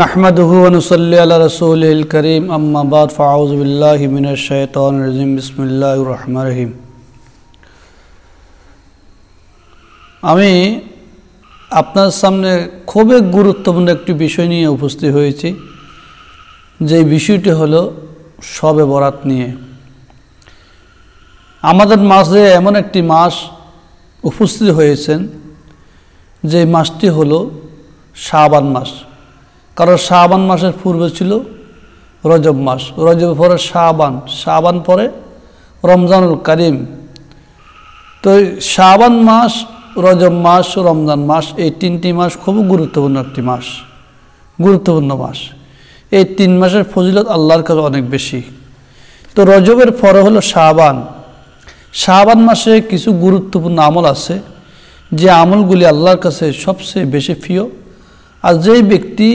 نحمده ونصلي على رسوله الكريم أما بعد فأعوذ بالله من الشيطان الرجيم بسم الله الرحمن الرحيم আমি আপনার সামনে খুবই গুরুত্বপূর্ণ একটি বিষয় নিয়ে উপস্থিত হয়েছি যে বিষয়টি হলো সবে বরাত নিয়ে আমাদের মাঝে এমন একটি মাস উপস্থিত হয়েছেন যে মাসটি হলো শাবান মাস কারণ শাহবান মাসের পূর্বে ছিল রজব মাস রজব পরে শাহবান শাহবান পরে রমজানুল করিম তো শাহবান মাস রজব মাস রমজান মাস এই তিনটি মাস খুব গুরুত্বপূর্ণ একটি মাস গুরুত্বপূর্ণ মাস এই তিন মাসের ফজিলত আল্লাহর কাছে অনেক বেশি তো রজবের পরে হলো শাহবান শাহবান মাসে কিছু গুরুত্বপূর্ণ আমল আছে যে আমলগুলি আল্লাহর কাছে সবচেয়ে বেশি প্রিয় আর যেই ব্যক্তি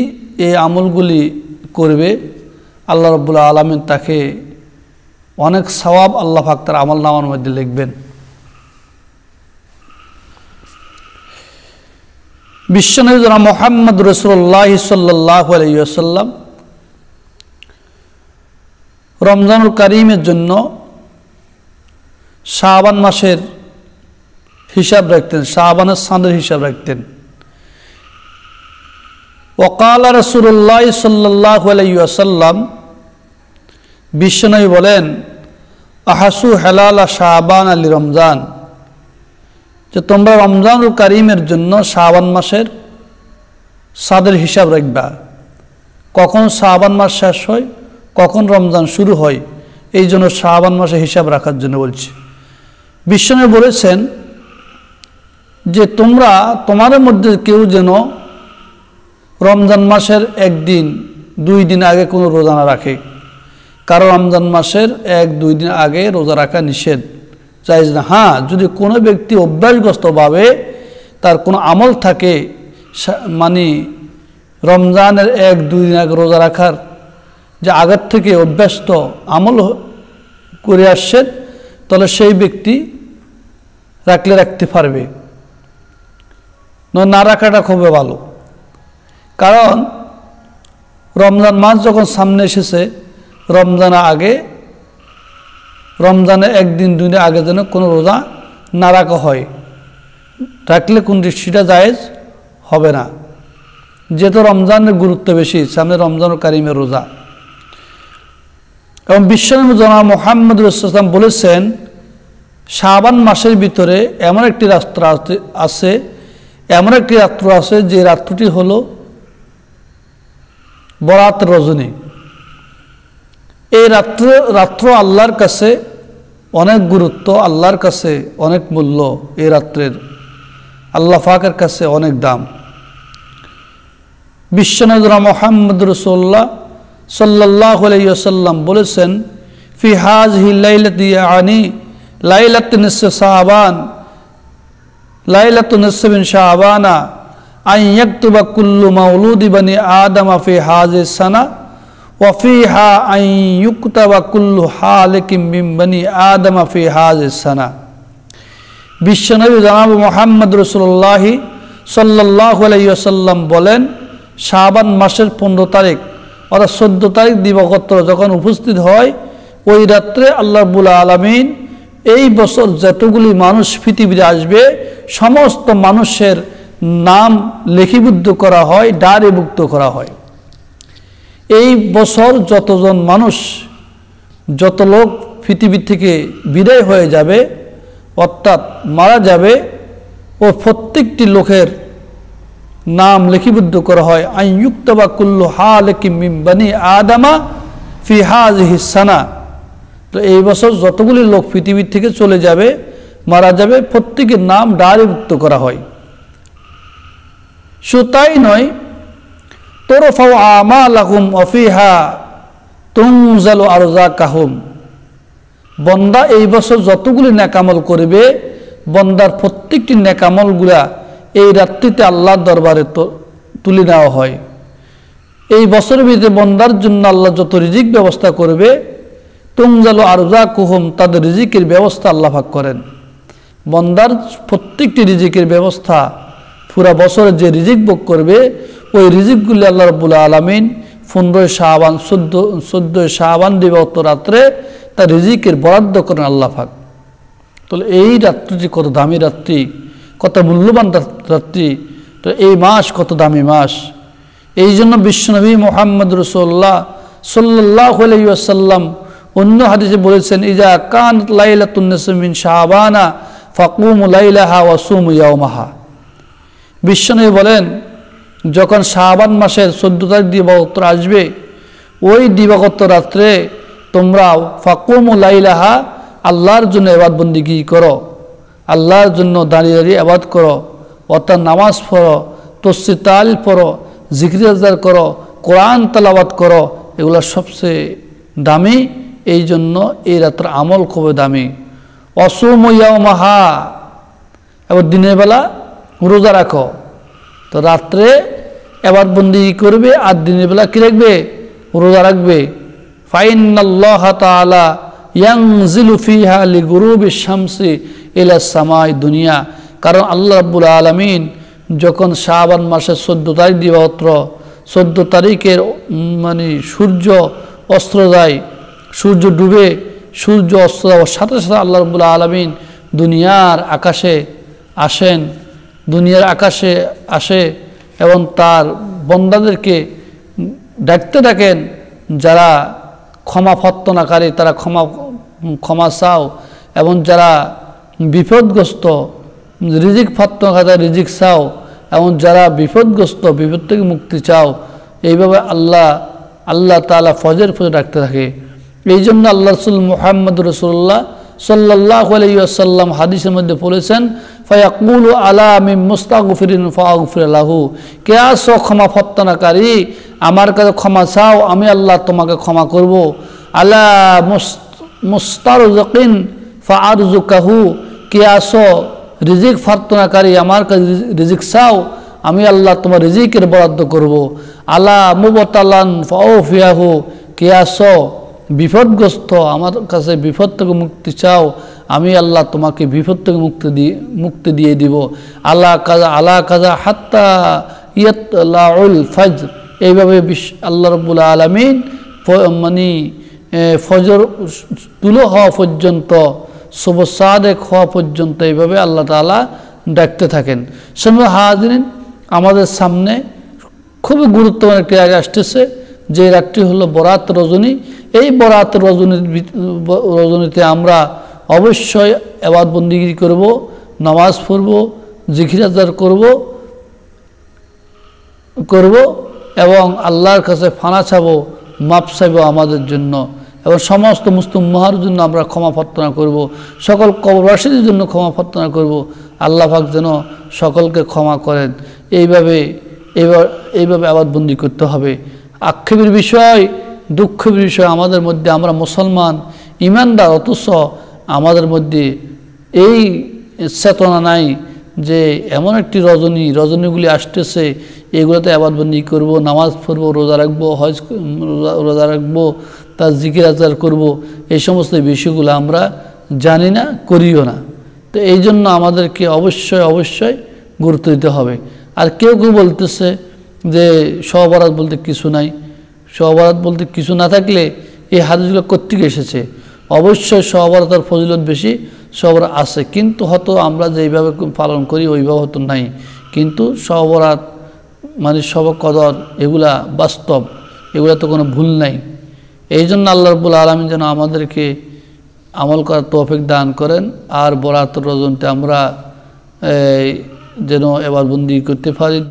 এই আমলগুলি করবে আল্লাহ রব্বুল আলমিন তাকে অনেক সবাব আল্লাহ পাক তার আমল নামার মধ্যে লিখবেন বিশ্বনবীরা মোহাম্মদ রসুল্লাহ সাল্লাহ আলাইসাল্লাম রমজানুল করিমের জন্য শাহবান মাসের হিসাব রাখতেন শাহবানের সানের হিসাব রাখতেন ওকাল রসুল্লাহ সাল্লাহ আলাইসাল্লাম বিশ্বনবী বলেন আহাসু হেলাল শাহবান আলী রমজান যে তোমরা রমজানুল করিমের জন্য শাহবান মাসের সাদের হিসাব রাখবা কখন শাহবান মাস শেষ হয় কখন রমজান শুরু হয় এই জন্য শাহবান মাসে হিসাব রাখার জন্য বলছি বিশ্বনবী বলেছেন যে তোমরা তোমাদের মধ্যে কেউ যেন রমজান মাসের একদিন দুই দিন আগে কোনো রোজা না রাখে কারো রমজান মাসের এক দুই দিন আগে রোজা রাখা নিষেধ চাইজ না হ্যাঁ যদি কোনো ব্যক্তি অভ্যাসগ্রস্তভাবে তার কোনো আমল থাকে মানে রমজানের এক দুই দিন আগে রোজা রাখার যে আগের থেকে অভ্যস্ত আমল করে আসছেন তাহলে সেই ব্যক্তি রাখলে রাখতে পারবে না রাখাটা খুবই ভালো কারণ রমজান মাস যখন সামনে এসেছে রমজান আগে রমজানে একদিন দুই দিন আগে যেন কোনো রোজা না রাখা হয় রাখলে কোন দৃষ্টিটা জায়েজ হবে না যেহেতু রমজানের গুরুত্ব বেশি সামনে রমজান কারিমের রোজা এবং বিশ্বনবী জনা মোহাম্মদ রুসাম বলেছেন শাবান মাসের ভিতরে এমন একটি রাত্র আছে এমন একটি রাত্র আছে যে রাত্রটি হলো বরাত রজনী এই রাত্র রাত্র আল্লাহর কাছে অনেক গুরুত্ব আল্লাহর কাছে অনেক মূল্য এই রাত্রের আল্লাহ ফাকের কাছে অনেক দাম বিশ্বনজরা মোহাম্মদ রসোল্লা সাল্লাহ আলাইসাল্লাম বলেছেন ফিহাজ লাইলত আনি লাইলাত নিস সাহাবান লাইলাত নিঃসবিন শাহবানা আইয়াকুবা কুল্লু মাউলুদ ইবানি আদম আফি হাজে সানা ওয়ফিহা আইয়ুক্তাবা কুল্লু হালেকিম বিম্বানি আদম আফি হাজে সানা বিশ্বনবী জনাব মোহাম্মদ রসুল্লাহি সাল্লাহ আলাইসাল্লাম বলেন শাহবান মাসের পনেরো তারিখ অর্থাৎ চোদ্দো তারিখ দিবাগত্র যখন উপস্থিত হয় ওই রাত্রে আল্লাহবুল্লা আলামিন এই বছর যতগুলি মানুষ পৃথিবীতে আসবে সমস্ত মানুষের নাম লেখিবুদ্ধ করা হয় ডারেভুক্ত করা হয় এই বছর যতজন মানুষ যত লোক পৃথিবী থেকে বিদায় হয়ে যাবে অর্থাৎ মারা যাবে ও প্রত্যেকটি লোকের নাম লিখিবদ্ধ করা হয় আইনযুক্ত বা কুল্লু হা মিম্বানি আদামা ফিহাজ হিসানা তো এই বছর যতগুলি লোক পৃথিবীর থেকে চলে যাবে মারা যাবে প্রত্যেকের নাম ডারিভুক্ত করা হয় সুতাই তাই নয় তোরফাও আমা লাহুম অফিহা তুমজাল আর কাহুম বন্দা এই বছর যতগুলি ন্যাকামল করবে বন্দার প্রত্যেকটি ন্যাকামলগুলা এই রাত্রিতে আল্লাহর দরবারে তুলে নেওয়া হয় এই বছরের ভিতরে বন্দার জন্য আল্লাহ যত রিজিক ব্যবস্থা করবে জালু আর কুহুম তাদের রিজিকের ব্যবস্থা আল্লাহ ভাগ করেন বন্দার প্রত্যেকটি রিজিকের ব্যবস্থা পুরা বছরের যে রিজিক বুক করবে ওই রিজিকগুলি আল্লাহ রবুল্লা আলমিন পনেরোই শাহবান চোদ্দ চোদ্দোই শাহবান দিবত রাত্রে তার রিজিকের বরাদ্দ করেন আল্লাহ ফাক তাহলে এই রাত্রিটি কত দামি রাত্রি কত মূল্যবান রাত্রি তো এই মাস কত দামি মাস এই জন্য বিশ্বনবী মোহাম্মদ রসোল্লাহ সাল্লাহ সাল্লাম অন্য হাদিসে বলেছেন ইজা কান লাইলা তুন্নসমিন শাহবানা ফাকুম লাইলাহা ওয়াসুম ইয়াউমাহা বিশ্বনবী বলেন যখন শাহবান মাসের চোদ্দ তারিখ দিবাগত্র আসবে ওই দিবাগত রাত্রে তোমরা ফাকুমুলাইলাহা আল্লাহর জন্য এবাদবন্দিগি করো আল্লাহর জন্য দাঁড়িয়ে দাঁড়িয়ে আবাদ করো অর্থাৎ নামাজ পড়ো তসি তাল পড়ো জিক্রি আজার করো কোরআন তালাবাদ করো এগুলো সবচেয়ে দামি এই জন্য এই রাত্র আমল খুবই দামি অসুমইয়া মাহা এবং দিনের বেলা রোজা রাখো তো রাত্রে এবার বন্দি করবে আর দিনের বেলা কী রাখবে রোজা রাখবে ফাইন আল্লাহ সামাই দুনিয়া কারণ আল্লাহ রাবুল আলমিন যখন শাহবান মাসের চোদ্দ তারিখ দিবাহত্র চোদ্দো তারিখের মানে সূর্য অস্ত্র যায় সূর্য ডুবে সূর্য অস্ত্র যাওয়ার সাথে সাথে আল্লাহ রবুল্লা আলমিন দুনিয়ার আকাশে আসেন দুনিয়ার আকাশে আসে এবং তার বন্দাদেরকে ডাকতে ডাকেন যারা ক্ষমা ফত্তনাকারী তারা ক্ষমা ক্ষমা চাও এবং যারা বিপদগ্রস্ত রিজিক ফত্তনাকারী তারা রিজিক চাও এবং যারা বিপদগ্রস্ত বিপদ থেকে মুক্তি চাও এইভাবে আল্লাহ আল্লাহ তালা ফজের ফজে ডাকতে থাকে এই জন্য আল্লাহ রসুল মোহাম্মদ রসুল্লাহ সাল্লাহ আলাইসাল্লাম হাদিসের মধ্যে বলেছেন ফয়াকুল আলা আমি মুস্তাগফিরিন ফাগফিরাহু কে আসো ক্ষমা ফত্তনাকারী আমার কাছে ক্ষমা চাও আমি আল্লাহ তোমাকে ক্ষমা করব আলা মুস্তারুজকিন জুকাহু কে আসো রিজিক ফর্তনাকারী আমার কাছে রিজিক চাও আমি আল্লাহ তোমার রিজিকের বরাদ্দ করব। আলা মুবতালান ফাওফিয়াহু কে আসো বিপদগ্রস্ত আমার কাছে বিপদ থেকে মুক্তি চাও আমি আল্লাহ তোমাকে বিপদ থেকে মুক্তি দিয়ে মুক্তি দিয়ে দিব আল্লাহ কাজা আল্লাহ কাজা হাত্তা ইয়াতলাউল ফজ এইভাবে বিশ আল্লাহ রব্বুল আলমিন মানে ফজর তুলো হওয়া পর্যন্ত সবসাদেক হওয়া পর্যন্ত এইভাবে আল্লাহ তালা ডাকতে থাকেন সময় হাজিরিন আমাদের সামনে খুবই গুরুত্বপূর্ণ একটি আগে আসতেছে যে রাগটি হলো বরাত রজনী এই বরাত রজনীর রজনীতে আমরা অবশ্যই আবাদ বন্দিগিরি করব নামাজ পড়ব জিখিরাজার করব করব এবং আল্লাহর কাছে ফানা ছাবো মাপ চাইব আমাদের জন্য এবং সমস্ত মুসলিম মহার জন্য আমরা ক্ষমা প্রার্থনা করব। সকল কবরাসীদের জন্য ক্ষমা প্রার্থনা করব। আল্লাহ যেন সকলকে ক্ষমা করেন এইভাবে এবার এইভাবে আবাদবন্দি করতে হবে আক্ষেপের বিষয় দুঃখের বিষয় আমাদের মধ্যে আমরা মুসলমান ইমানদার অথচ আমাদের মধ্যে এই চেতনা নাই যে এমন একটি রজনী রজনীগুলি আসতেছে এগুলোতে আবাদবন্দি করব নামাজ পড়বো রোজা রাখবো হজ রোজা রাখবো তার জিকির আচার করবো এই সমস্ত বিষয়গুলো আমরা জানি না করিও না তো এই জন্য আমাদেরকে অবশ্যই অবশ্যই গুরুত্ব দিতে হবে আর কেউ কেউ বলতেছে যে সহবরাত বলতে কিছু নাই সহবরাত বলতে কিছু না থাকলে এই হাদিসগুলো কর্তৃক এসেছে অবশ্যই তার ফজিলত বেশি সবর আছে কিন্তু হয়তো আমরা যেইভাবে পালন করি ওইভাবে হয়তো নাই কিন্তু সবরাত মানে সব কদর এগুলা বাস্তব এগুলা তো কোনো ভুল নাই এই জন্য আল্লাহ রবুল আলমী যেন আমাদেরকে আমল করার তৌফিক দান করেন আর বরাত রজনতে আমরা যেন এবার বন্দি করতে পারি